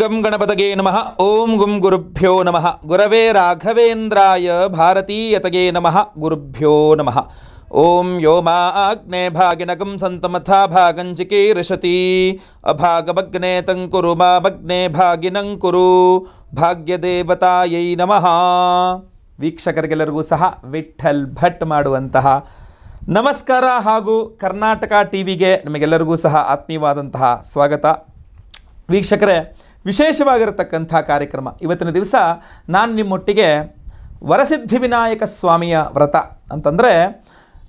ಗಂ ಗಣಪತಗೆ ನಮಃ ಓಂ ಗುಂ ಗುರುಭ್ಯೋ ನಮಃ ಗುರವೇ ರಾಘವೇಂದ್ರಾಯ ಭಾರತೀಯತಗೆ ನಮಃ ಗುರುಭ್ಯೋ ನಮಃ ಓಂ ಯೋ ಮಾ ಆಜ್ಞೆ ಭಾಗಿನಗಂ ಸಂತಮಥಾ ಭಾಗಂಚಿಕೆ ಋಷತಿ ಅಭಾಗಭಗ್ನೆ ತಂಕುರು ಮಾ ಭಗ್ನೆ ಭಾಗಿನಂಕುರು ಭಾಗ್ಯದೇವತಾಯೈ ನಮಃ ವೀಕ್ಷಕರಿಗೆಲ್ಲರಿಗೂ ಸಹ ವಿಠಲ್ ಭಟ್ ಮಾಡುವಂತಹ ನಮಸ್ಕಾರ ಹಾಗೂ ಕರ್ನಾಟಕ ಟಿ ವಿಗೆ ನಿಮಗೆಲ್ಲರಿಗೂ ಸಹ ಆತ್ಮೀಯವಾದಂತಹ ಸ್ವಾಗತ ವೀಕ್ಷಕರೇ ವಿಶೇಷವಾಗಿರತಕ್ಕಂಥ ಕಾರ್ಯಕ್ರಮ ಇವತ್ತಿನ ದಿವಸ ನಾನು ನಿಮ್ಮೊಟ್ಟಿಗೆ ವರಸಿದ್ಧಿ ವಿನಾಯಕ ಸ್ವಾಮಿಯ ವ್ರತ ಅಂತಂದರೆ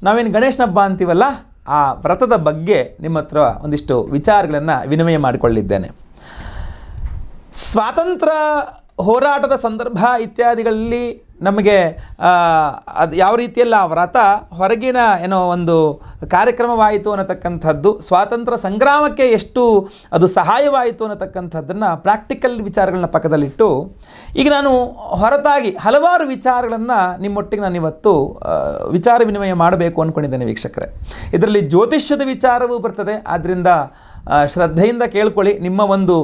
ನಾವೇನು ಗಣೇಶನ ಹಬ್ಬ ಅಂತೀವಲ್ಲ ಆ ವ್ರತದ ಬಗ್ಗೆ ನಿಮ್ಮ ಹತ್ರ ಒಂದಿಷ್ಟು ವಿಚಾರಗಳನ್ನು ವಿನಿಮಯ ಮಾಡಿಕೊಳ್ಳಿದ್ದೇನೆ ಸ್ವಾತಂತ್ರ್ಯ ಹೋರಾಟದ ಸಂದರ್ಭ ಇತ್ಯಾದಿಗಳಲ್ಲಿ ನಮಗೆ ಅದು ಯಾವ ರೀತಿಯಲ್ಲಿ ಆ ವ್ರತ ಹೊರಗಿನ ಏನೋ ಒಂದು ಕಾರ್ಯಕ್ರಮವಾಯಿತು ಅನ್ನತಕ್ಕಂಥದ್ದು ಸ್ವಾತಂತ್ರ್ಯ ಸಂಗ್ರಾಮಕ್ಕೆ ಎಷ್ಟು ಅದು ಸಹಾಯವಾಯಿತು ಅನ್ನತಕ್ಕಂಥದ್ದನ್ನು ಪ್ರಾಕ್ಟಿಕಲ್ ವಿಚಾರಗಳನ್ನ ಪಕ್ಕದಲ್ಲಿಟ್ಟು ಈಗ ನಾನು ಹೊರತಾಗಿ ಹಲವಾರು ವಿಚಾರಗಳನ್ನು ನಿಮ್ಮೊಟ್ಟಿಗೆ ನಾನು ಇವತ್ತು ವಿಚಾರ ವಿನಿಮಯ ಮಾಡಬೇಕು ಅಂದ್ಕೊಂಡಿದ್ದೇನೆ ವೀಕ್ಷಕರೇ ಇದರಲ್ಲಿ ಜ್ಯೋತಿಷ್ಯದ ವಿಚಾರವೂ ಬರ್ತದೆ ಆದ್ದರಿಂದ ಶ್ರದ್ಧೆಯಿಂದ ಕೇಳ್ಕೊಳ್ಳಿ ನಿಮ್ಮ ಒಂದು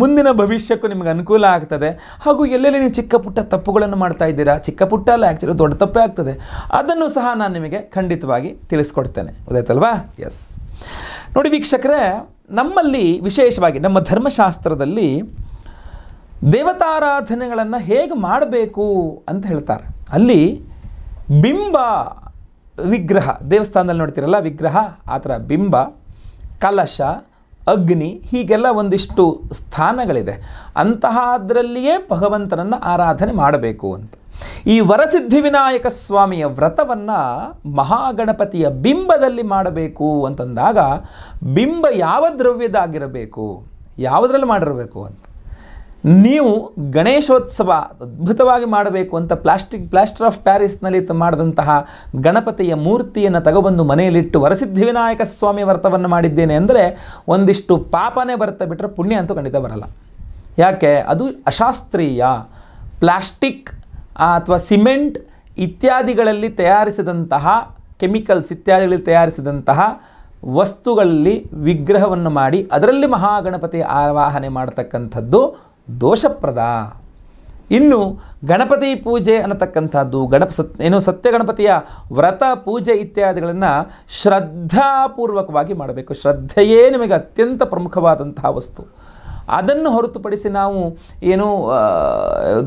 ಮುಂದಿನ ಭವಿಷ್ಯಕ್ಕೂ ನಿಮಗೆ ಅನುಕೂಲ ಆಗ್ತದೆ ಹಾಗೂ ಎಲ್ಲೆಲ್ಲಿ ನೀವು ಚಿಕ್ಕ ಪುಟ್ಟ ತಪ್ಪುಗಳನ್ನು ಮಾಡ್ತಾ ಇದ್ದೀರಾ ಚಿಕ್ಕ ಪುಟ್ಟ ಅಲ್ಲ ಆ್ಯಕ್ಚುಲಿ ದೊಡ್ಡ ತಪ್ಪೇ ಆಗ್ತದೆ ಅದನ್ನು ಸಹ ನಾನು ನಿಮಗೆ ಖಂಡಿತವಾಗಿ ತಿಳಿಸ್ಕೊಡ್ತೇನೆ ಗೊತ್ತಾಯ್ತಲ್ವಾ ಎಸ್ ನೋಡಿ ವೀಕ್ಷಕರೇ ನಮ್ಮಲ್ಲಿ ವಿಶೇಷವಾಗಿ ನಮ್ಮ ಧರ್ಮಶಾಸ್ತ್ರದಲ್ಲಿ ದೇವತಾರಾಧನೆಗಳನ್ನು ಹೇಗೆ ಮಾಡಬೇಕು ಅಂತ ಹೇಳ್ತಾರೆ ಅಲ್ಲಿ ಬಿಂಬ ವಿಗ್ರಹ ದೇವಸ್ಥಾನದಲ್ಲಿ ನೋಡ್ತೀರಲ್ಲ ವಿಗ್ರಹ ಆ ಥರ ಬಿಂಬ ಕಲಶ ಅಗ್ನಿ ಹೀಗೆಲ್ಲ ಒಂದಿಷ್ಟು ಸ್ಥಾನಗಳಿದೆ ಅಂತಹ ಅದರಲ್ಲಿಯೇ ಭಗವಂತನನ್ನು ಆರಾಧನೆ ಮಾಡಬೇಕು ಅಂತ ಈ ವರಸಿದ್ಧಿ ವಿನಾಯಕ ಸ್ವಾಮಿಯ ವ್ರತವನ್ನು ಮಹಾಗಣಪತಿಯ ಬಿಂಬದಲ್ಲಿ ಮಾಡಬೇಕು ಅಂತಂದಾಗ ಬಿಂಬ ಯಾವ ದ್ರವ್ಯದಾಗಿರಬೇಕು ಯಾವುದರಲ್ಲಿ ಮಾಡಿರಬೇಕು ಅಂತ ನೀವು ಗಣೇಶೋತ್ಸವ ಅದ್ಭುತವಾಗಿ ಮಾಡಬೇಕು ಅಂತ ಪ್ಲಾಸ್ಟಿಕ್ ಪ್ಲಾಸ್ಟರ್ ಆಫ್ ಪ್ಯಾರಿಸ್ನಲ್ಲಿ ಮಾಡಿದಂತಹ ಗಣಪತಿಯ ಮೂರ್ತಿಯನ್ನು ತಗೊಬಂದು ಮನೆಯಲ್ಲಿಟ್ಟು ವರಸಿದ್ಧಿ ವಿನಾಯಕ ಸ್ವಾಮಿ ವ್ರತವನ್ನು ಮಾಡಿದ್ದೇನೆ ಅಂದರೆ ಒಂದಿಷ್ಟು ಪಾಪನೇ ಬರ್ತಾ ಬಿಟ್ಟರೆ ಪುಣ್ಯ ಅಂತೂ ಖಂಡಿತ ಬರಲ್ಲ ಯಾಕೆ ಅದು ಅಶಾಸ್ತ್ರೀಯ ಪ್ಲಾಸ್ಟಿಕ್ ಅಥವಾ ಸಿಮೆಂಟ್ ಇತ್ಯಾದಿಗಳಲ್ಲಿ ತಯಾರಿಸಿದಂತಹ ಕೆಮಿಕಲ್ಸ್ ಇತ್ಯಾದಿಗಳಲ್ಲಿ ತಯಾರಿಸಿದಂತಹ ವಸ್ತುಗಳಲ್ಲಿ ವಿಗ್ರಹವನ್ನು ಮಾಡಿ ಅದರಲ್ಲಿ ಮಹಾಗಣಪತಿ ಆವಾಹನೆ ಮಾಡತಕ್ಕಂಥದ್ದು ದೋಷಪ್ರದ ಇನ್ನು ಗಣಪತಿ ಪೂಜೆ ಅನ್ನತಕ್ಕಂಥದ್ದು ಗಣಪ ಸತ್ ಏನು ಸತ್ಯ ಗಣಪತಿಯ ವ್ರತ ಪೂಜೆ ಇತ್ಯಾದಿಗಳನ್ನು ಶ್ರದ್ಧಾಪೂರ್ವಕವಾಗಿ ಮಾಡಬೇಕು ಶ್ರದ್ಧೆಯೇ ನಿಮಗೆ ಅತ್ಯಂತ ಪ್ರಮುಖವಾದಂತಹ ವಸ್ತು ಅದನ್ನು ಹೊರತುಪಡಿಸಿ ನಾವು ಏನು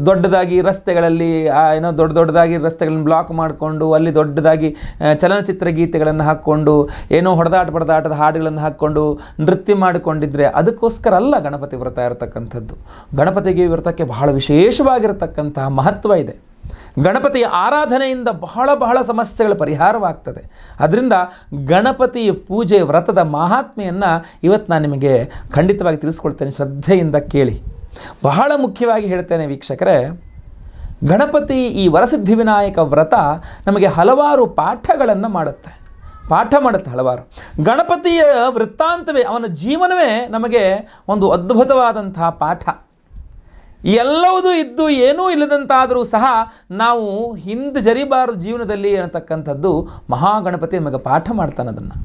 ದೊಡ್ಡದಾಗಿ ರಸ್ತೆಗಳಲ್ಲಿ ಏನೋ ದೊಡ್ಡ ದೊಡ್ಡದಾಗಿ ರಸ್ತೆಗಳನ್ನು ಬ್ಲಾಕ್ ಮಾಡಿಕೊಂಡು ಅಲ್ಲಿ ದೊಡ್ಡದಾಗಿ ಚಲನಚಿತ್ರ ಗೀತೆಗಳನ್ನು ಹಾಕ್ಕೊಂಡು ಏನೋ ಹೊಡೆದಾಟ ಬಡದಾಟದ ಹಾಡುಗಳನ್ನು ಹಾಕ್ಕೊಂಡು ನೃತ್ಯ ಮಾಡಿಕೊಂಡಿದ್ರೆ ಅದಕ್ಕೋಸ್ಕರ ಅಲ್ಲ ಗಣಪತಿ ವ್ರತ ಇರತಕ್ಕಂಥದ್ದು ಗಣಪತಿಗೆ ವ್ರತಕ್ಕೆ ಬಹಳ ವಿಶೇಷವಾಗಿರತಕ್ಕಂತಹ ಮಹತ್ವ ಇದೆ ಗಣಪತಿಯ ಆರಾಧನೆಯಿಂದ ಬಹಳ ಬಹಳ ಸಮಸ್ಯೆಗಳ ಪರಿಹಾರವಾಗ್ತದೆ ಅದರಿಂದ ಗಣಪತಿ ಪೂಜೆ ವ್ರತದ ಮಹಾತ್ಮೆಯನ್ನು ಇವತ್ತು ನಾನು ನಿಮಗೆ ಖಂಡಿತವಾಗಿ ತಿಳಿಸ್ಕೊಳ್ತೇನೆ ಶ್ರದ್ಧೆಯಿಂದ ಕೇಳಿ ಬಹಳ ಮುಖ್ಯವಾಗಿ ಹೇಳ್ತೇನೆ ವೀಕ್ಷಕರೇ ಗಣಪತಿ ಈ ವರಸಿದ್ಧಿ ವಿನಾಯಕ ವ್ರತ ನಮಗೆ ಹಲವಾರು ಪಾಠಗಳನ್ನು ಮಾಡುತ್ತೆ ಪಾಠ ಮಾಡುತ್ತೆ ಹಲವಾರು ಗಣಪತಿಯ ವೃತ್ತಾಂತವೇ ಅವನ ಜೀವನವೇ ನಮಗೆ ಒಂದು ಅದ್ಭುತವಾದಂತಹ ಪಾಠ ಎಲ್ಲವೂ ಇದ್ದು ಏನೂ ಇಲ್ಲದಂತಾದರೂ ಸಹ ನಾವು ಹಿಂದೆ ಜರಿಬಾರದು ಜೀವನದಲ್ಲಿ ಅನ್ನತಕ್ಕಂಥದ್ದು ಮಹಾಗಣಪತಿ ನಮಗೆ ಪಾಠ ಮಾಡ್ತಾನೆ ಅದನ್ನು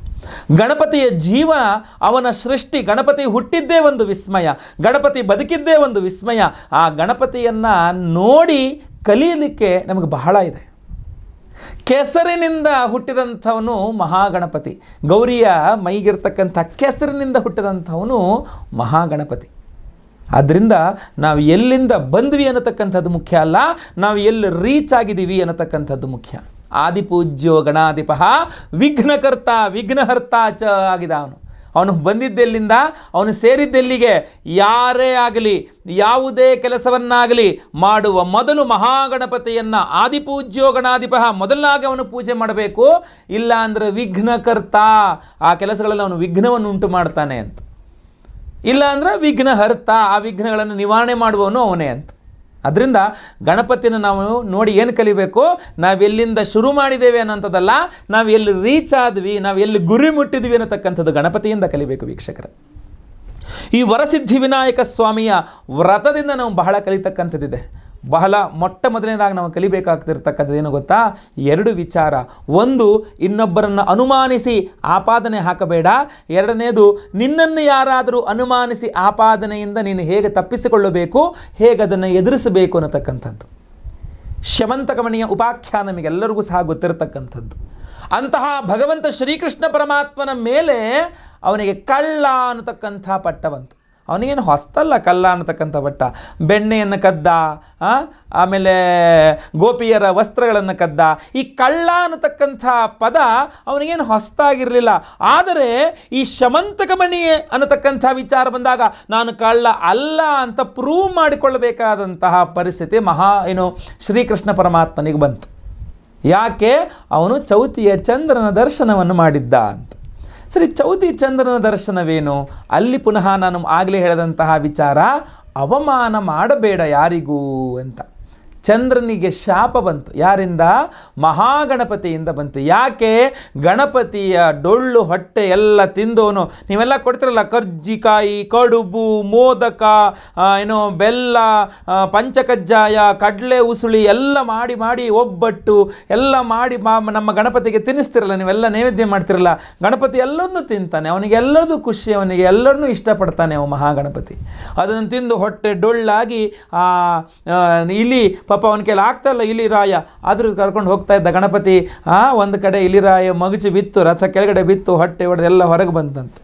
ಗಣಪತಿಯ ಜೀವನ ಅವನ ಸೃಷ್ಟಿ ಗಣಪತಿ ಹುಟ್ಟಿದ್ದೇ ಒಂದು ವಿಸ್ಮಯ ಗಣಪತಿ ಬದುಕಿದ್ದೇ ಒಂದು ವಿಸ್ಮಯ ಆ ಗಣಪತಿಯನ್ನು ನೋಡಿ ಕಲಿಯಲಿಕ್ಕೆ ನಮಗೆ ಬಹಳ ಇದೆ ಕೆಸರಿನಿಂದ ಹುಟ್ಟಿದಂಥವನು ಮಹಾಗಣಪತಿ ಗೌರಿಯ ಮೈಗಿರ್ತಕ್ಕಂಥ ಕೆಸರಿನಿಂದ ಹುಟ್ಟಿದಂಥವನು ಮಹಾಗಣಪತಿ ಆದ್ದರಿಂದ ನಾವು ಎಲ್ಲಿಂದ ಬಂದ್ವಿ ಅನ್ನತಕ್ಕಂಥದ್ದು ಮುಖ್ಯ ಅಲ್ಲ ನಾವು ಎಲ್ಲಿ ರೀಚ್ ಆಗಿದ್ದೀವಿ ಅನ್ನತಕ್ಕಂಥದ್ದು ಮುಖ್ಯ ಆದಿಪೂಜ್ಯೋ ಗಣಾಧಿಪ ವಿಘ್ನಕರ್ತ ವಿಘ್ನಹರ್ತ ಚ ಆಗಿದ ಅವನು ಅವನು ಬಂದಿದ್ದೆಲ್ಲಿಂದ ಅವನು ಸೇರಿದ್ದೆಲ್ಲಿಗೆ ಯಾರೇ ಆಗಲಿ ಯಾವುದೇ ಕೆಲಸವನ್ನಾಗಲಿ ಮಾಡುವ ಮೊದಲು ಮಹಾಗಣಪತಿಯನ್ನು ಆದಿಪೂಜ್ಯೋ ಗಣಾಧಿಪ ಮೊದಲಾಗಿ ಅವನು ಪೂಜೆ ಮಾಡಬೇಕು ಇಲ್ಲ ಅಂದರೆ ವಿಘ್ನಕರ್ತ ಆ ಕೆಲಸಗಳಲ್ಲಿ ಅವನು ವಿಘ್ನವನ್ನು ಉಂಟು ಮಾಡ್ತಾನೆ ಅಂತ ಇಲ್ಲ ಅಂದ್ರೆ ವಿಘ್ನ ಹರ್ತ ಆ ವಿಘ್ನಗಳನ್ನು ನಿವಾರಣೆ ಮಾಡುವವನು ಅವನೇ ಅಂತ ಅದರಿಂದ ಗಣಪತಿನ ನಾವು ನೋಡಿ ಏನು ಕಲಿಬೇಕು ನಾವೆಲ್ಲಿಂದ ಶುರು ಮಾಡಿದ್ದೇವೆ ಅನ್ನೋಂಥದ್ದಲ್ಲ ನಾವು ಎಲ್ಲಿ ರೀಚ್ ಆದ್ವಿ ನಾವು ಎಲ್ಲಿ ಗುರಿ ಮುಟ್ಟಿದ್ವಿ ಅನ್ನತಕ್ಕಂಥದ್ದು ಗಣಪತಿಯಿಂದ ಕಲಿಬೇಕು ವೀಕ್ಷಕರ ಈ ವರಸಿದ್ಧಿ ವಿನಾಯಕ ಸ್ವಾಮಿಯ ವ್ರತದಿಂದ ನಾವು ಬಹಳ ಕಲಿತಕ್ಕಂಥದ್ದಿದೆ ಬಹಳ ಮೊಟ್ಟ ಮೊದಲನೇದಾಗಿ ನಾವು ಕಲಿಬೇಕಾಗ್ತಿರ್ತಕ್ಕಂಥದ್ದು ಏನು ಗೊತ್ತಾ ಎರಡು ವಿಚಾರ ಒಂದು ಇನ್ನೊಬ್ಬರನ್ನು ಅನುಮಾನಿಸಿ ಆಪಾದನೆ ಹಾಕಬೇಡ ಎರಡನೇದು ನಿನ್ನನ್ನು ಯಾರಾದರೂ ಅನುಮಾನಿಸಿ ಆಪಾದನೆಯಿಂದ ನೀನು ಹೇಗೆ ತಪ್ಪಿಸಿಕೊಳ್ಳಬೇಕು ಹೇಗೆ ಅದನ್ನು ಎದುರಿಸಬೇಕು ಅನ್ನತಕ್ಕಂಥದ್ದು ಶಮಂತಕಮಣಿಯ ಉಪಾಖ್ಯಾನ ನಮಗೆಲ್ಲರಿಗೂ ಸಹ ಗೊತ್ತಿರತಕ್ಕಂಥದ್ದು ಅಂತಹ ಭಗವಂತ ಶ್ರೀಕೃಷ್ಣ ಪರಮಾತ್ಮನ ಮೇಲೆ ಅವನಿಗೆ ಕಳ್ಳ ಅನ್ನತಕ್ಕಂಥ ಪಟ್ಟವಂತು ಅವನಿಗೇನು ಹೊಸ್ತಲ್ಲ ಕಲ್ಲ ಅನ್ನತಕ್ಕಂಥ ಬಟ್ಟ ಬೆಣ್ಣೆಯನ್ನು ಕದ್ದ ಆಮೇಲೆ ಗೋಪಿಯರ ವಸ್ತ್ರಗಳನ್ನು ಕದ್ದ ಈ ಕಳ್ಳ ಅನ್ನತಕ್ಕಂಥ ಪದ ಅವನಿಗೇನು ಹೊಸ್ತಾಗಿರಲಿಲ್ಲ ಆದರೆ ಈ ಶಮಂತಕ ಮಣಿ ಅನ್ನತಕ್ಕಂಥ ವಿಚಾರ ಬಂದಾಗ ನಾನು ಕಳ್ಳ ಅಲ್ಲ ಅಂತ ಪ್ರೂವ್ ಮಾಡಿಕೊಳ್ಳಬೇಕಾದಂತಹ ಪರಿಸ್ಥಿತಿ ಮಹಾ ಏನು ಶ್ರೀಕೃಷ್ಣ ಪರಮಾತ್ಮನಿಗೆ ಬಂತು ಯಾಕೆ ಅವನು ಚೌತಿಯ ಚಂದ್ರನ ದರ್ಶನವನ್ನು ಮಾಡಿದ್ದ ಅಂತ ಸರಿ ಚೌತಿ ಚಂದ್ರನ ದರ್ಶನವೇನು ಅಲ್ಲಿ ಪುನಃ ನಾನು ಆಗಲೇ ಹೇಳಿದಂತಹ ವಿಚಾರ ಅವಮಾನ ಮಾಡಬೇಡ ಯಾರಿಗೂ ಅಂತ ಚಂದ್ರನಿಗೆ ಶಾಪ ಬಂತು ಯಾರಿಂದ ಮಹಾಗಣಪತಿಯಿಂದ ಬಂತು ಯಾಕೆ ಗಣಪತಿಯ ಡೊಳ್ಳು ಹೊಟ್ಟೆ ಎಲ್ಲ ತಿಂದವನು ನೀವೆಲ್ಲ ಕೊಡ್ತಿರಲ್ಲ ಕರ್ಜಿಕಾಯಿ ಕಡುಬು ಮೋದಕ ಏನು ಬೆಲ್ಲ ಪಂಚಕಜ್ಜಾಯ ಕಡಲೆ ಉಸುಳಿ ಎಲ್ಲ ಮಾಡಿ ಮಾಡಿ ಒಬ್ಬಟ್ಟು ಎಲ್ಲ ಮಾಡಿ ನಮ್ಮ ಗಣಪತಿಗೆ ತಿನ್ನಿಸ್ತಿರಲ್ಲ ನೀವೆಲ್ಲ ನೈವೇದ್ಯ ಮಾಡ್ತಿರಲ್ಲ ಗಣಪತಿ ಎಲ್ಲವನ್ನು ತಿಂತಾನೆ ಅವನಿಗೆ ಎಲ್ಲವೂ ಖುಷಿ ಅವನಿಗೆ ಎಲ್ಲರನ್ನೂ ಇಷ್ಟಪಡ್ತಾನೆ ಅವ ಮಹಾಗಣಪತಿ ಅದನ್ನು ತಿಂದು ಹೊಟ್ಟೆ ಡೊಳ್ಳಾಗಿ ಆ ಇಲಿ ಪಾಪ ಅವನ ಕೇಳಿ ಆಗ್ತಾಯಿಲ್ಲ ಇಲ್ಲಿ ರಾಯ ಆದರೂ ಕರ್ಕೊಂಡು ಹೋಗ್ತಾ ಇದ್ದ ಗಣಪತಿ ಒಂದು ಕಡೆ ಇಲ್ಲಿ ರಾಯ ಮಗುಚಿ ಬಿತ್ತು ರಥ ಕೆಳಗಡೆ ಬಿತ್ತು ಹೊಟ್ಟೆ ಹೊಡೆದು ಎಲ್ಲ ಹೊರಗೆ ಬಂತಂತೆ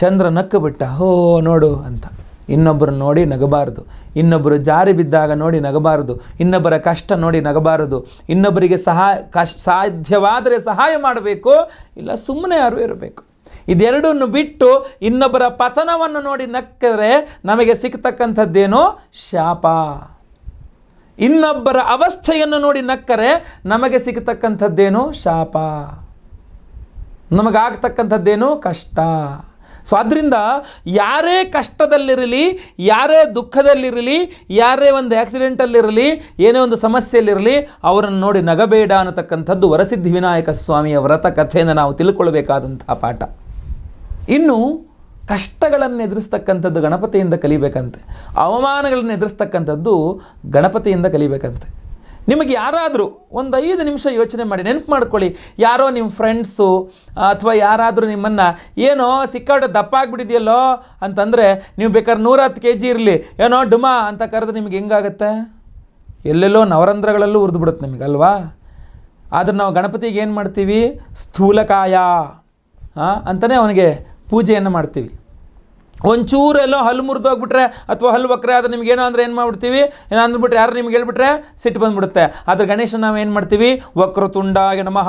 ಚಂದ್ರ ನಕ್ಕು ಬಿಟ್ಟ ಹೋ ನೋಡು ಅಂತ ಇನ್ನೊಬ್ಬರು ನೋಡಿ ನಗಬಾರದು ಇನ್ನೊಬ್ಬರು ಜಾರಿ ಬಿದ್ದಾಗ ನೋಡಿ ನಗಬಾರದು ಇನ್ನೊಬ್ಬರ ಕಷ್ಟ ನೋಡಿ ನಗಬಾರದು ಇನ್ನೊಬ್ಬರಿಗೆ ಸಹಾಯ ಕಷ್ ಸಾಧ್ಯವಾದರೆ ಸಹಾಯ ಮಾಡಬೇಕು ಇಲ್ಲ ಸುಮ್ಮನೆ ಯಾರು ಇರಬೇಕು ಇದೆರಡನ್ನು ಬಿಟ್ಟು ಇನ್ನೊಬ್ಬರ ಪತನವನ್ನು ನೋಡಿ ನಕ್ಕಿದ್ರೆ ನಮಗೆ ಸಿಗ್ತಕ್ಕಂಥದ್ದೇನೋ ಶಾಪ ಇನ್ನೊಬ್ಬರ ಅವಸ್ಥೆಯನ್ನು ನೋಡಿ ನಕ್ಕರೆ ನಮಗೆ ಸಿಗತಕ್ಕಂಥದ್ದೇನು ಶಾಪ ನಮಗಾಗ್ತಕ್ಕಂಥದ್ದೇನು ಕಷ್ಟ ಸೊ ಅದರಿಂದ ಯಾರೇ ಕಷ್ಟದಲ್ಲಿರಲಿ ಯಾರೇ ದುಃಖದಲ್ಲಿರಲಿ ಯಾರೇ ಒಂದು ಆ್ಯಕ್ಸಿಡೆಂಟಲ್ಲಿರಲಿ ಏನೇ ಒಂದು ಸಮಸ್ಯೆಯಲ್ಲಿರಲಿ ಅವರನ್ನು ನೋಡಿ ನಗಬೇಡ ಅನ್ನತಕ್ಕಂಥದ್ದು ವರಸಿದ್ಧಿ ವಿನಾಯಕ ಸ್ವಾಮಿಯ ವ್ರತ ಕಥೆಯನ್ನು ನಾವು ತಿಳ್ಕೊಳ್ಬೇಕಾದಂಥ ಪಾಠ ಇನ್ನು ಕಷ್ಟಗಳನ್ನು ಎದುರಿಸ್ತಕ್ಕಂಥದ್ದು ಗಣಪತಿಯಿಂದ ಕಲಿಬೇಕಂತೆ ಅವಮಾನಗಳನ್ನು ಎದುರಿಸ್ತಕ್ಕಂಥದ್ದು ಗಣಪತಿಯಿಂದ ಕಲಿಬೇಕಂತೆ ನಿಮಗೆ ಯಾರಾದರೂ ಒಂದು ಐದು ನಿಮಿಷ ಯೋಚನೆ ಮಾಡಿ ನೆನಪು ಮಾಡ್ಕೊಳ್ಳಿ ಯಾರೋ ನಿಮ್ಮ ಫ್ರೆಂಡ್ಸು ಅಥವಾ ಯಾರಾದರೂ ನಿಮ್ಮನ್ನು ಏನೋ ಸಿಕ್ಕಾಟ ದಪ್ಪ ಆಗಿಬಿಟ್ಟಿದೆಯಲ್ಲೋ ಅಂತಂದರೆ ನೀವು ಬೇಕಾದ್ರೆ ನೂರ ಹತ್ತು ಕೆ ಜಿ ಇರಲಿ ಏನೋ ಡುಮಾ ಅಂತ ಕರೆದು ನಿಮ್ಗೆ ಹೆಂಗಾಗತ್ತೆ ಎಲ್ಲೆಲ್ಲೋ ನವರಂಧ್ರಗಳಲ್ಲೂ ಉರಿದು ಬಿಡುತ್ತೆ ನಿಮಗಲ್ವಾ ಆದರೆ ನಾವು ಗಣಪತಿಗೆ ಏನು ಮಾಡ್ತೀವಿ ಸ್ಥೂಲಕಾಯ ಅಂತಲೇ ಅವನಿಗೆ ಪೂಜೆಯನ್ನು ಮಾಡ್ತೀವಿ ಒಂಚೂರು ಎಲ್ಲೋ ಹಲ್ಲು ಮುರಿದೋಗ್ಬಿಟ್ರೆ ಅಥವಾ ಹಲ್ಲು ವಕ್ರೆ ಆದರೆ ನಿಮಗೇನೋ ಅಂದರೆ ಏನು ಮಾಡ್ಬಿಡ್ತೀವಿ ಏನೋ ಅಂದ್ಬಿಟ್ರೆ ಯಾರು ನಿಮ್ಗೆ ಹೇಳ್ಬಿಟ್ರೆ ಸಿಟ್ಟು ಬಂದುಬಿಡುತ್ತೆ ಆದರೆ ಗಣೇಶನ ನಾವು ಏನು ಮಾಡ್ತೀವಿ ವಕ್ರತುಂಡಾಯ ನಮಃ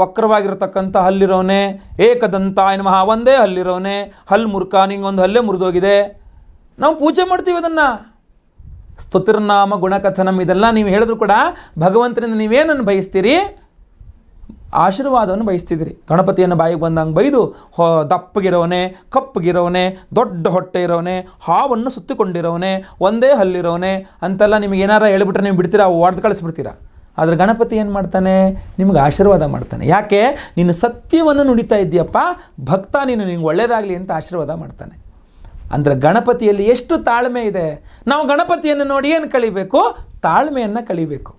ವಕ್ರವಾಗಿರ್ತಕ್ಕಂಥ ಹಲ್ಲಿರೋವನೇ ಏಕದಂತ ನಮಃ ಒಂದೇ ಹಲ್ಲಿರೋನೆ ಹಲ್ಲು ಮುರುಕ ನಿಂಗೊಂದು ಹಲ್ಲೇ ಮುರಿದೋಗಿದೆ ನಾವು ಪೂಜೆ ಮಾಡ್ತೀವಿ ಅದನ್ನು ಸ್ತುತಿರ್ನಾಮ ಗುಣಕಥನಂ ಇದೆಲ್ಲ ನೀವು ಹೇಳಿದ್ರು ಕೂಡ ಭಗವಂತನಿಂದ ನೀವೇನನ್ನು ಬಯಸ್ತೀರಿ ಆಶೀರ್ವಾದವನ್ನು ಬಯಸ್ತಿದ್ರಿ ಗಣಪತಿಯನ್ನು ಬಾಯಿಗೆ ಬಂದಂಗೆ ಬೈದು ಹೊ ದಪ್ಪಗಿರೋವನೇ ಕಪ್ಪಗಿರೋವನೇ ದೊಡ್ಡ ಹೊಟ್ಟೆ ಇರೋವನೇ ಹಾವನ್ನು ಸುತ್ತಿಕೊಂಡಿರೋವನೇ ಒಂದೇ ಹಲ್ಲಿರೋವನೇ ಅಂತೆಲ್ಲ ನಿಮಗೆ ಏನಾರ ಹೇಳಿಬಿಟ್ರೆ ನೀವು ಬಿಡ್ತೀರಾ ಹೊಡೆದು ಕಳಿಸ್ಬಿಡ್ತೀರಾ ಆದರೆ ಗಣಪತಿ ಏನು ಮಾಡ್ತಾನೆ ನಿಮ್ಗೆ ಆಶೀರ್ವಾದ ಮಾಡ್ತಾನೆ ಯಾಕೆ ನೀನು ಸತ್ಯವನ್ನು ನುಡಿತಾ ಇದ್ದೀಯಪ್ಪ ಭಕ್ತ ನೀನು ನಿಂಗೆ ಒಳ್ಳೆಯದಾಗಲಿ ಅಂತ ಆಶೀರ್ವಾದ ಮಾಡ್ತಾನೆ ಅಂದರೆ ಗಣಪತಿಯಲ್ಲಿ ಎಷ್ಟು ತಾಳ್ಮೆ ಇದೆ ನಾವು ಗಣಪತಿಯನ್ನು ನೋಡಿ ಏನು ಕಳಿಬೇಕು ತಾಳ್ಮೆಯನ್ನು ಕಳಿಬೇಕು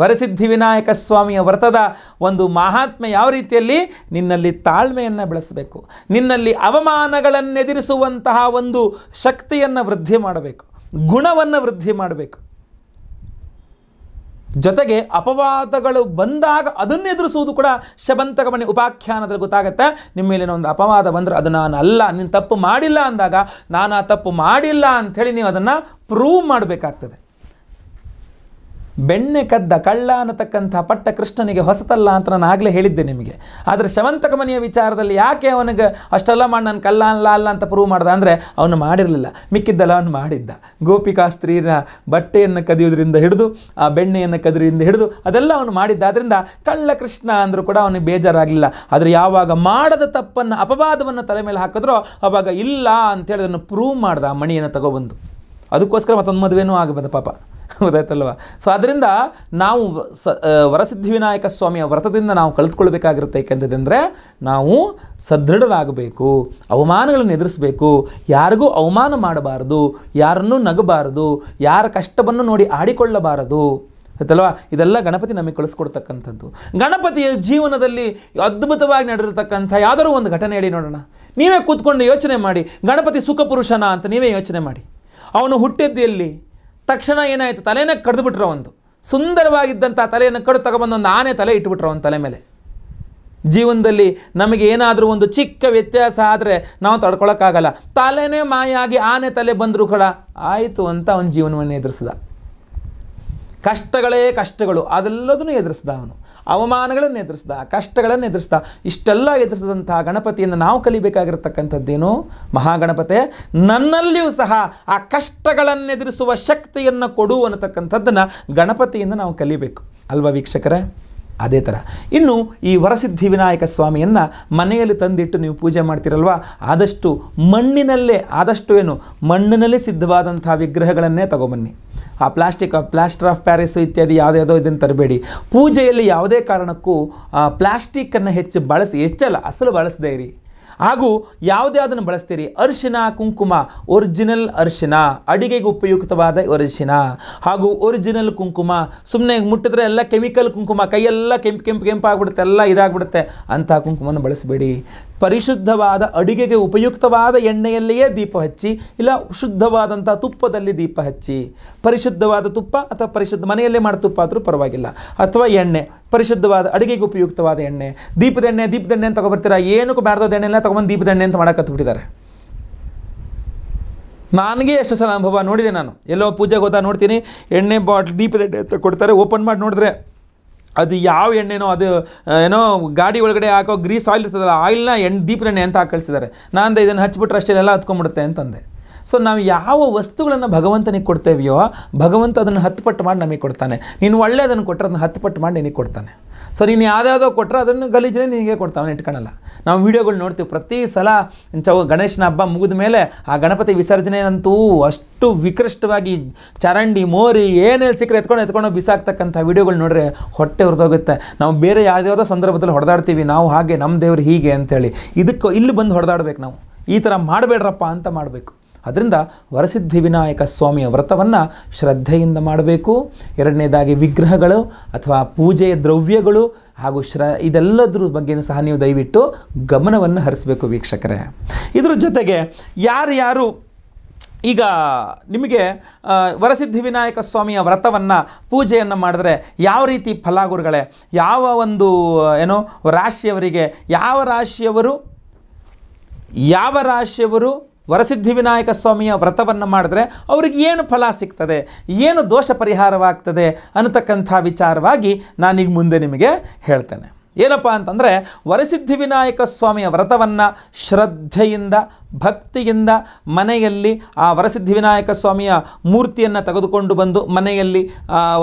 ವರಸಿದ್ಧಿ ವಿನಾಯಕ ಸ್ವಾಮಿಯ ವ್ರತದ ಒಂದು ಮಹಾತ್ಮೆ ಯಾವ ರೀತಿಯಲ್ಲಿ ನಿನ್ನಲ್ಲಿ ತಾಳ್ಮೆಯನ್ನು ಬೆಳೆಸಬೇಕು ನಿನ್ನಲ್ಲಿ ಅವಮಾನಗಳನ್ನೆದುರಿಸುವಂತಹ ಒಂದು ಶಕ್ತಿಯನ್ನು ವೃದ್ಧಿ ಮಾಡಬೇಕು ಗುಣವನ್ನು ವೃದ್ಧಿ ಮಾಡಬೇಕು ಜೊತೆಗೆ ಅಪವಾದಗಳು ಬಂದಾಗ ಅದನ್ನು ಎದುರಿಸುವುದು ಕೂಡ ಶಬಂತಕಮಣಿ ಉಪಾಖ್ಯಾನದಲ್ಲಿ ಗೊತ್ತಾಗುತ್ತೆ ನಿಮ್ಮ ಮೇಲಿನ ಒಂದು ಅಪವಾದ ಬಂದರೆ ಅದು ನಾನು ಅಲ್ಲ ನೀನು ತಪ್ಪು ಮಾಡಿಲ್ಲ ಅಂದಾಗ ನಾನು ಆ ತಪ್ಪು ಮಾಡಿಲ್ಲ ಅಂಥೇಳಿ ನೀವು ಅದನ್ನು ಪ್ರೂವ್ ಮಾಡಬೇಕಾಗ್ತದೆ ಬೆಣ್ಣೆ ಕದ್ದ ಕಳ್ಳ ಅನ್ನತಕ್ಕಂಥ ಪಟ್ಟ ಕೃಷ್ಣನಿಗೆ ಹೊಸತಲ್ಲ ಅಂತ ನಾನು ಆಗಲೇ ಹೇಳಿದ್ದೆ ನಿಮಗೆ ಆದರೆ ಶವಂತಕ ಮನೆಯ ವಿಚಾರದಲ್ಲಿ ಯಾಕೆ ಅವನಿಗೆ ಅಷ್ಟೆಲ್ಲ ಮಾಡಿ ನಾನು ಕಳ್ಳ ಅಲ್ಲ ಅಲ್ಲ ಅಂತ ಪ್ರೂವ್ ಮಾಡ್ದೆ ಅಂದರೆ ಅವನು ಮಾಡಿರಲಿಲ್ಲ ಮಿಕ್ಕಿದ್ದಲ್ಲ ಅವನು ಮಾಡಿದ್ದ ಗೋಪಿಕಾ ಸ್ತ್ರೀನ ಬಟ್ಟೆಯನ್ನು ಕದಿಯೋದ್ರಿಂದ ಹಿಡಿದು ಆ ಬೆಣ್ಣೆಯನ್ನು ಕದಿಯೋದ್ರಿಂದ ಹಿಡಿದು ಅದೆಲ್ಲ ಅವನು ಮಾಡಿದ್ದ ಆದ್ದರಿಂದ ಕಳ್ಳ ಕೃಷ್ಣ ಅಂದರೂ ಕೂಡ ಅವನಿಗೆ ಬೇಜಾರಾಗಲಿಲ್ಲ ಆದರೆ ಯಾವಾಗ ಮಾಡದ ತಪ್ಪನ್ನು ಅಪವಾದವನ್ನು ತಲೆ ಮೇಲೆ ಹಾಕಿದ್ರೋ ಅವಾಗ ಇಲ್ಲ ಅಂತೇಳಿ ಅದನ್ನು ಪ್ರೂವ್ ಮಾಡ್ದ ಆ ಮಣಿಯನ್ನು ತಗೊಬಂದು ಅದಕ್ಕೋಸ್ಕರ ಮತ್ತೊಂದು ಮದುವೆನೂ ಆಗಬಂದ ಪಾಪ ಹೌದಾಯ್ತಲ್ವ ಸೊ ಅದರಿಂದ ನಾವು ಸ ವರಸಿದ್ಧಿ ಸ್ವಾಮಿಯ ವ್ರತದಿಂದ ನಾವು ಕಳೆದುಕೊಳ್ಬೇಕಾಗಿರುತ್ತೆ ಏಕೆಂತಂದರೆ ನಾವು ಸದೃಢರಾಗಬೇಕು ಅವಮಾನಗಳನ್ನು ಎದುರಿಸಬೇಕು ಯಾರಿಗೂ ಅವಮಾನ ಮಾಡಬಾರದು ಯಾರನ್ನೂ ನಗಬಾರದು ಯಾರ ಕಷ್ಟವನ್ನು ನೋಡಿ ಆಡಿಕೊಳ್ಳಬಾರದು ಆಯ್ತಲ್ವಾ ಇದೆಲ್ಲ ಗಣಪತಿ ನಮಗೆ ಕಳಿಸ್ಕೊಡ್ತಕ್ಕಂಥದ್ದು ಗಣಪತಿಯ ಜೀವನದಲ್ಲಿ ಅದ್ಭುತವಾಗಿ ನಡೆದಿರತಕ್ಕಂಥ ಯಾವ್ದಾದ್ರು ಒಂದು ಘಟನೆ ಹೇಳಿ ನೋಡೋಣ ನೀವೇ ಕೂತ್ಕೊಂಡು ಯೋಚನೆ ಮಾಡಿ ಗಣಪತಿ ಸುಖಪುರುಷನ ಅಂತ ನೀವೇ ಯೋಚನೆ ಮಾಡಿ ಅವನು ಹುಟ್ಟಿದ್ದಲ್ಲಿ ತಕ್ಷಣ ಏನಾಯಿತು ತಲೆನೇ ಕಡ್ದುಬಿಟ್ರು ಒಂದು ಸುಂದರವಾಗಿದ್ದಂಥ ತಲೆಯನ್ನು ಕಡು ತಗೊಬಂದು ಒಂದು ಆನೆ ತಲೆ ಇಟ್ಬಿಟ್ರು ಅವನ ತಲೆ ಮೇಲೆ ಜೀವನದಲ್ಲಿ ನಮಗೆ ಏನಾದರೂ ಒಂದು ಚಿಕ್ಕ ವ್ಯತ್ಯಾಸ ಆದರೆ ನಾವು ತಡ್ಕೊಳೋಕ್ಕಾಗಲ್ಲ ತಲೆನೇ ಮಾಯಾಗಿ ಆನೆ ತಲೆ ಬಂದರೂ ಕೂಡ ಆಯಿತು ಅಂತ ಅವನ ಜೀವನವನ್ನು ಎದುರಿಸ್ದ ಕಷ್ಟಗಳೇ ಕಷ್ಟಗಳು ಅದೆಲ್ಲದನ್ನು ಎದುರಿಸ್ದ ಅವನು ಅವಮಾನಗಳನ್ನು ಎದುರಿಸ್ದ ಕಷ್ಟಗಳನ್ನು ಎದುರಿಸ್ದ ಇಷ್ಟೆಲ್ಲ ಎದುರಿಸಿದಂತಹ ಗಣಪತಿಯನ್ನು ನಾವು ಕಲಿಬೇಕಾಗಿರತಕ್ಕಂಥದ್ದೇನು ಮಹಾಗಣಪತೆ ನನ್ನಲ್ಲಿಯೂ ಸಹ ಆ ಕಷ್ಟಗಳನ್ನು ಎದುರಿಸುವ ಶಕ್ತಿಯನ್ನು ಕೊಡು ಅನ್ನತಕ್ಕಂಥದ್ದನ್ನು ಗಣಪತಿಯಿಂದ ನಾವು ಕಲಿಬೇಕು ಅಲ್ವಾ ವೀಕ್ಷಕರೇ ಅದೇ ಥರ ಇನ್ನು ಈ ವರಸಿದ್ಧಿ ವಿನಾಯಕ ಸ್ವಾಮಿಯನ್ನು ಮನೆಯಲ್ಲಿ ತಂದಿಟ್ಟು ನೀವು ಪೂಜೆ ಮಾಡ್ತೀರಲ್ವ ಆದಷ್ಟು ಮಣ್ಣಿನಲ್ಲೇ ಆದಷ್ಟು ಏನು ಮಣ್ಣಿನಲ್ಲೇ ಸಿದ್ಧವಾದಂಥ ವಿಗ್ರಹಗಳನ್ನೇ ತಗೊಬನ್ನಿ ಆ ಪ್ಲಾಸ್ಟಿಕ್ ಪ್ಲಾಸ್ಟರ್ ಆಫ್ ಪ್ಯಾರಿಸ್ ಇತ್ಯಾದಿ ಯಾವುದ್ಯಾವುದೋ ಇದನ್ನು ತರಬೇಡಿ ಪೂಜೆಯಲ್ಲಿ ಯಾವುದೇ ಕಾರಣಕ್ಕೂ ಪ್ಲಾಸ್ಟಿಕ್ಕನ್ನು ಹೆಚ್ಚು ಬಳಸಿ ಹೆಚ್ಚಲ್ಲ ಅಸಲು ಬಳಸದೇ ಇರಿ ಹಾಗೂ ಯಾವುದೇ ಅದನ್ನು ಬಳಸ್ತೀರಿ ಅರಿಶಿನ ಕುಂಕುಮ ಒರಿಜಿನಲ್ ಅರಿಶಿನ ಅಡಿಗೆಗೆ ಉಪಯುಕ್ತವಾದ ಅರಿಶಿನ ಹಾಗೂ ಒರಿಜಿನಲ್ ಕುಂಕುಮ ಸುಮ್ಮನೆ ಮುಟ್ಟಿದ್ರೆ ಎಲ್ಲ ಕೆಮಿಕಲ್ ಕುಂಕುಮ ಕೈಯೆಲ್ಲ ಕೆಂಪು ಕೆಂಪು ಕೆಂಪು ಆಗ್ಬಿಡುತ್ತೆ ಎಲ್ಲ ಇದಾಗ್ಬಿಡುತ್ತೆ ಅಂತಹ ಕುಂಕುಮನ ಬಳಸಬೇಡಿ ಪರಿಶುದ್ಧವಾದ ಅಡಿಗೆಗೆ ಉಪಯುಕ್ತವಾದ ಎಣ್ಣೆಯಲ್ಲಿಯೇ ದೀಪ ಹಚ್ಚಿ ಇಲ್ಲ ಶುದ್ಧವಾದಂಥ ತುಪ್ಪದಲ್ಲಿ ದೀಪ ಹಚ್ಚಿ ಪರಿಶುದ್ಧವಾದ ತುಪ್ಪ ಅಥವಾ ಪರಿಶುದ್ಧ ಮನೆಯಲ್ಲೇ ಮಾಡಿ ತುಪ್ಪ ಆದರೂ ಪರವಾಗಿಲ್ಲ ಅಥವಾ ಎಣ್ಣೆ ಪರಿಶುದ್ಧವಾದ ಅಡುಗೆಗೆ ಉಪಯುಕ್ತವಾದ ಎಣ್ಣೆ ದೀಪದ ಎಣ್ಣೆ ದೀಪದ ಎಣ್ಣೆ ಅಂತ ತಗೊಬರ್ತೀರಾ ಏನಕ್ಕೂ ಬ್ಯಾಡ್ದೋದ ಎಲ್ಲ ತಗೊಂಬಂದು ದೀಪದ ಎಣ್ಣೆ ಅಂತ ಮಾಡೋಕತ್ಬಿಟ್ಟಿದ್ದಾರೆ ನನಗೆ ಎಷ್ಟು ಸಲ ಅನುಭವ ನೋಡಿದೆ ನಾನು ಎಲ್ಲೋ ಪೂಜೆಗೆ ಹೋದಾಗ ನೋಡ್ತೀನಿ ಎಣ್ಣೆ ಬಾಟ್ಲ್ ದೀಪದ ಎಣ್ಣೆ ಅಂತ ಕೊಡ್ತಾರೆ ಓಪನ್ ಮಾಡಿ ನೋಡಿದ್ರೆ ಅದು ಯಾವ ಎಣ್ಣೆನೋ ಅದು ಏನೋ ಗಾಡಿ ಒಳಗಡೆ ಹಾಕೋ ಗ್ರೀಸ್ ಆಯಿಲ್ ಇರ್ತದಲ್ಲ ಆಯಿಲ್ನ ಎಣ್ಣೆ ದೀಪದ ಎಣ್ಣೆ ಅಂತ ಹಾಕಿಸಿದ್ದಾರೆ ನಾನು ಇದನ್ನು ಹಚ್ಬಿಟ್ರೆ ಅಷ್ಟೇ ಎಲ್ಲ ಹತ್ಕೊಂಡ್ಬಿಡುತ್ತೆ ಅಂತಂದೆ ಸೊ ನಾವು ಯಾವ ವಸ್ತುಗಳನ್ನು ಭಗವಂತನಿಗೆ ಕೊಡ್ತೇವೆಯೋ ಭಗವಂತ ಅದನ್ನು ಹತ್ತು ಪಟ್ಟು ಮಾಡಿ ನಮಗೆ ಕೊಡ್ತಾನೆ ನೀನು ಒಳ್ಳೆಯದನ್ನು ಕೊಟ್ಟರೆ ಅದನ್ನು ಹತ್ತು ಪಟ್ಟು ಮಾಡಿ ನಿನಗೆ ಕೊಡ್ತಾನೆ ಸೊ ನೀನು ಯಾವುದ್ಯಾವುದೋ ಕೊಟ್ಟರೆ ಅದನ್ನು ಗಲೀಜನೇ ನಿನಗೆ ಕೊಡ್ತಾವೆ ಇಟ್ಕೊಳ್ಳಲ್ಲ ನಾವು ವೀಡಿಯೋಗಳು ನೋಡ್ತೀವಿ ಪ್ರತಿ ಸಲ ಚೌ ಗಣೇಶನ ಹಬ್ಬ ಮುಗಿದ ಮೇಲೆ ಆ ಗಣಪತಿ ವಿಸರ್ಜನೆ ಅಂತೂ ಅಷ್ಟು ವಿಕೃಷ್ಟವಾಗಿ ಚರಂಡಿ ಮೋರಿ ಏನೇನು ಸಿಕ್ಕರೆ ಎತ್ಕೊಂಡು ಎತ್ಕೊಂಡು ಬಿಸಾಕ್ತಕ್ಕಂಥ ವೀಡಿಯೋಗಳು ನೋಡ್ರೆ ಹೊಟ್ಟೆ ಹೊರದೋಗುತ್ತೆ ನಾವು ಬೇರೆ ಯಾವುದ್ಯಾವುದೋ ಸಂದರ್ಭದಲ್ಲಿ ಹೊಡೆದಾಡ್ತೀವಿ ನಾವು ಹಾಗೆ ನಮ್ಮ ದೇವರು ಹೀಗೆ ಅಂತೇಳಿ ಇದಕ್ಕೆ ಇಲ್ಲಿ ಬಂದು ಹೊಡೆದಾಡ್ಬೇಕು ನಾವು ಈ ಥರ ಮಾಡಬೇಡ್ರಪ್ಪ ಅಂತ ಮಾಡಬೇಕು ಅದರಿಂದ ವರಸಿದ್ಧಿ ವಿನಾಯಕ ಸ್ವಾಮಿಯ ವ್ರತವನ್ನು ಶ್ರದ್ಧೆಯಿಂದ ಮಾಡಬೇಕು ಎರಡನೇದಾಗಿ ವಿಗ್ರಹಗಳು ಅಥವಾ ಪೂಜೆಯ ದ್ರವ್ಯಗಳು ಹಾಗೂ ಶ್ರ ಇದೆಲ್ಲದರ ಬಗ್ಗೆ ಸಹ ನೀವು ದಯವಿಟ್ಟು ಗಮನವನ್ನು ಹರಿಸಬೇಕು ವೀಕ್ಷಕರೇ ಇದರ ಜೊತೆಗೆ ಯಾರ್ಯಾರು ಈಗ ನಿಮಗೆ ವರಸಿದ್ಧಿ ವಿನಾಯಕ ಸ್ವಾಮಿಯ ವ್ರತವನ್ನು ಪೂಜೆಯನ್ನು ಮಾಡಿದ್ರೆ ಯಾವ ರೀತಿ ಫಲಾಗುರುಗಳೇ ಯಾವ ಒಂದು ಏನೋ ರಾಶಿಯವರಿಗೆ ಯಾವ ರಾಶಿಯವರು ಯಾವ ರಾಶಿಯವರು ವರಸಿದ್ಧಿ ವಿನಾಯಕ ಸ್ವಾಮಿಯ ವ್ರತವನ್ನು ಮಾಡಿದ್ರೆ ಅವ್ರಿಗೆ ಏನು ಫಲ ಸಿಗ್ತದೆ ಏನು ದೋಷ ಪರಿಹಾರವಾಗ್ತದೆ ಅನ್ನತಕ್ಕಂಥ ವಿಚಾರವಾಗಿ ನಾನೀಗ ಮುಂದೆ ನಿಮಗೆ ಹೇಳ್ತೇನೆ ಏನಪ್ಪ ಅಂತಂದರೆ ವರಸಿದ್ಧಿ ವಿನಾಯಕ ಸ್ವಾಮಿಯ ವ್ರತವನ್ನು ಶ್ರದ್ಧೆಯಿಂದ ಭಕ್ತಿಯಿಂದ ಮನೆಯಲ್ಲಿ ಆ ವರಸಿದ್ಧಿ ವಿನಾಯಕ ಸ್ವಾಮಿಯ ಮೂರ್ತಿಯನ್ನು ತೆಗೆದುಕೊಂಡು ಬಂದು ಮನೆಯಲ್ಲಿ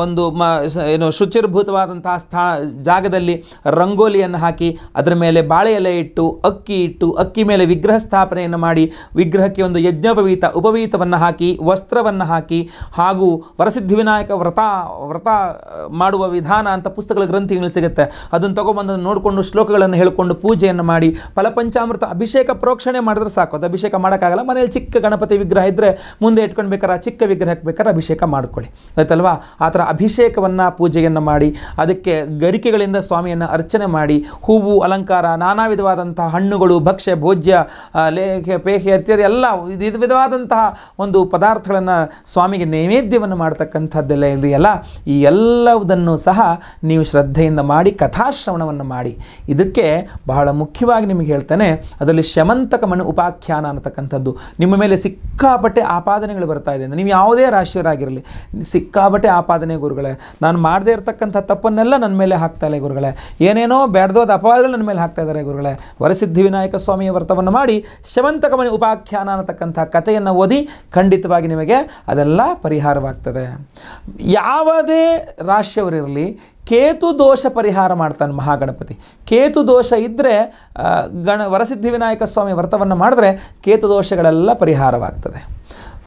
ಒಂದು ಮ ಏನು ಶುಚಿರ್ಭೂತವಾದಂತಹ ಸ್ಥಾ ಜಾಗದಲ್ಲಿ ರಂಗೋಲಿಯನ್ನು ಹಾಕಿ ಅದರ ಮೇಲೆ ಬಾಳೆ ಎಲೆ ಇಟ್ಟು ಅಕ್ಕಿ ಇಟ್ಟು ಅಕ್ಕಿ ಮೇಲೆ ವಿಗ್ರಹ ಸ್ಥಾಪನೆಯನ್ನು ಮಾಡಿ ವಿಗ್ರಹಕ್ಕೆ ಒಂದು ಯಜ್ಞೋಪವೀತ ಉಪವೀತವನ್ನು ಹಾಕಿ ವಸ್ತ್ರವನ್ನು ಹಾಕಿ ಹಾಗೂ ವರಸಿದ್ಧಿ ವಿನಾಯಕ ವ್ರತ ವ್ರತ ಮಾಡುವ ವಿಧಾನ ಅಂತ ಪುಸ್ತಕಗಳ ಗ್ರಂಥಿಗಳು ಸಿಗುತ್ತೆ ಅದನ್ನು ತೊಗೊಂಬಂದು ನೋಡಿಕೊಂಡು ಶ್ಲೋಕಗಳನ್ನು ಹೇಳಿಕೊಂಡು ಪೂಜೆಯನ್ನು ಮಾಡಿ ಫಲಪಂಚಾಮೃತ ಅಭಿಷೇಕ ಪ್ರೋಕ್ಷಣೆ ಮಾಡಿದ್ರೆ ಸಾಕು ಮಾಡಬಾರ್ದು ಅಭಿಷೇಕ ಮಾಡೋಕ್ಕಾಗಲ್ಲ ಮನೇಲಿ ಚಿಕ್ಕ ಗಣಪತಿ ವಿಗ್ರಹ ಇದ್ದರೆ ಮುಂದೆ ಇಟ್ಕೊಂಡು ಬೇಕಾದ್ರೆ ಚಿಕ್ಕ ವಿಗ್ರಹಕ್ಕೆ ಬೇಕಾದ್ರೆ ಅಭಿಷೇಕ ಮಾಡ್ಕೊಳ್ಳಿ ಆಯ್ತಲ್ವಾ ಆ ಥರ ಅಭಿಷೇಕವನ್ನು ಪೂಜೆಯನ್ನು ಮಾಡಿ ಅದಕ್ಕೆ ಗರಿಕೆಗಳಿಂದ ಸ್ವಾಮಿಯನ್ನು ಅರ್ಚನೆ ಮಾಡಿ ಹೂವು ಅಲಂಕಾರ ನಾನಾ ವಿಧವಾದಂತಹ ಹಣ್ಣುಗಳು ಭಕ್ಷ್ಯ ಭೋಜ್ಯ ಲೇಖೆ ಪೇಹೆ ಇತ್ಯಾದಿ ಎಲ್ಲ ವಿಧ ವಿಧವಾದಂತಹ ಒಂದು ಪದಾರ್ಥಗಳನ್ನು ಸ್ವಾಮಿಗೆ ನೈವೇದ್ಯವನ್ನು ಮಾಡ್ತಕ್ಕಂಥದ್ದೆಲ್ಲ ಇದೆಯಲ್ಲ ಈ ಎಲ್ಲವುದನ್ನು ಸಹ ನೀವು ಶ್ರದ್ಧೆಯಿಂದ ಮಾಡಿ ಕಥಾಶ್ರವಣವನ್ನು ಮಾಡಿ ಇದಕ್ಕೆ ಬಹಳ ಮುಖ್ಯವಾಗಿ ನಿಮಗೆ ಹೇಳ್ತಾನೆ ಅದರಲ್ಲಿ ಶಮಂತಕ ಮಣ್ಣು ಉಪಾಕ್ ಆಖ್ಯಾನ ಅನ್ನತಕ್ಕಂಥದ್ದು ನಿಮ್ಮ ಮೇಲೆ ಸಿಕ್ಕಾಪಟ್ಟೆ ಆಪಾದನೆಗಳು ಬರ್ತಾ ಇದೆ ನೀವು ಯಾವುದೇ ರಾಶಿಯವರಾಗಿರಲಿ ಸಿಕ್ಕಾಪಟ್ಟೆ ಆಪಾದನೆ ಗುರುಗಳೇ ನಾನು ಮಾಡದೇ ಇರತಕ್ಕಂಥ ತಪ್ಪನ್ನೆಲ್ಲ ನನ್ನ ಮೇಲೆ ಹಾಕ್ತಾ ಇಲ್ಲ ಗುರುಗಳೇ ಏನೇನೋ ಬೇಡ್ದೋದ ಅಪವಾದಗಳು ನನ್ನ ಮೇಲೆ ಹಾಕ್ತಾ ಇದ್ದಾರೆ ಗುರುಗಳೇ ವರಸಿದ್ಧಿ ವಿನಾಯಕ ಸ್ವಾಮಿಯ ವ್ರತವನ್ನು ಮಾಡಿ ಶವಂತಕಮಣಿ ಉಪಾಖ್ಯಾನ ಅನ್ನತಕ್ಕಂಥ ಕಥೆಯನ್ನು ಓದಿ ಖಂಡಿತವಾಗಿ ನಿಮಗೆ ಅದೆಲ್ಲ ಪರಿಹಾರವಾಗ್ತದೆ ಯಾವುದೇ ರಾಶಿಯವರಿರಲಿ ಕೇತು ದೋಷ ಪರಿಹಾರ ಮಾಡ್ತಾನೆ ಮಹಾಗಣಪತಿ ಕೇತು ದೋಷ ಇದ್ದರೆ ಗಣ ವರಸಿದ್ಧಿ ಸ್ವಾಮಿ ವ್ರತವನ್ನು ಮಾಡಿದ್ರೆ ಕೇತು ದೋಷಗಳೆಲ್ಲ ಪರಿಹಾರವಾಗ್ತದೆ